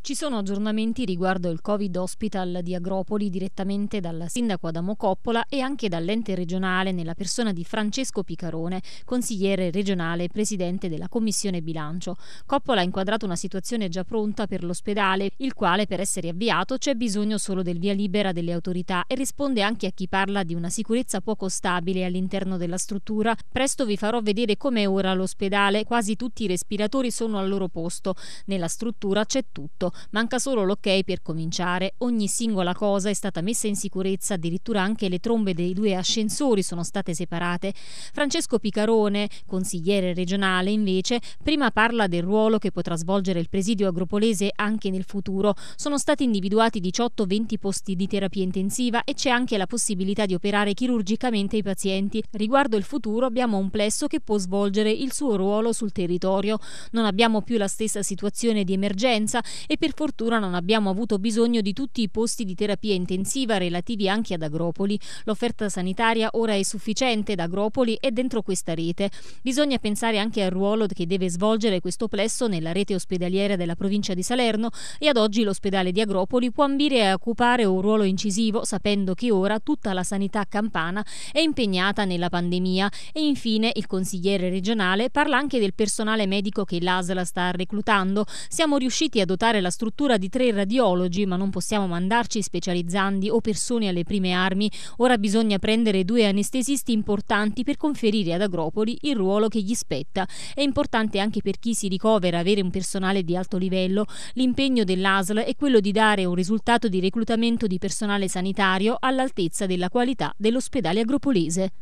Ci sono aggiornamenti riguardo il Covid Hospital di Agropoli direttamente dal sindaco Adamo Coppola e anche dall'ente regionale nella persona di Francesco Picarone, consigliere regionale e presidente della Commissione Bilancio. Coppola ha inquadrato una situazione già pronta per l'ospedale, il quale per essere avviato c'è bisogno solo del via libera delle autorità e risponde anche a chi parla di una sicurezza poco stabile all'interno della struttura. Presto vi farò vedere com'è ora l'ospedale, quasi tutti i respiratori sono al loro posto, nella struttura c'è tutto manca solo l'ok per cominciare. Ogni singola cosa è stata messa in sicurezza, addirittura anche le trombe dei due ascensori sono state separate. Francesco Picarone, consigliere regionale, invece, prima parla del ruolo che potrà svolgere il presidio agropolese anche nel futuro. Sono stati individuati 18-20 posti di terapia intensiva e c'è anche la possibilità di operare chirurgicamente i pazienti. Riguardo il futuro abbiamo un plesso che può svolgere il suo ruolo sul territorio. Non abbiamo più la stessa situazione di emergenza e per fortuna non abbiamo avuto bisogno di tutti i posti di terapia intensiva relativi anche ad Agropoli. L'offerta sanitaria ora è sufficiente ad Agropoli e dentro questa rete. Bisogna pensare anche al ruolo che deve svolgere questo plesso nella rete ospedaliera della provincia di Salerno e ad oggi l'ospedale di Agropoli può ambire a occupare un ruolo incisivo sapendo che ora tutta la sanità campana è impegnata nella pandemia e infine il consigliere regionale parla anche del personale medico che l'ASL sta reclutando. Siamo riusciti a dotare la la struttura di tre radiologi, ma non possiamo mandarci specializzandi o persone alle prime armi. Ora bisogna prendere due anestesisti importanti per conferire ad Agropoli il ruolo che gli spetta. È importante anche per chi si ricovera avere un personale di alto livello. L'impegno dell'ASL è quello di dare un risultato di reclutamento di personale sanitario all'altezza della qualità dell'ospedale agropolese.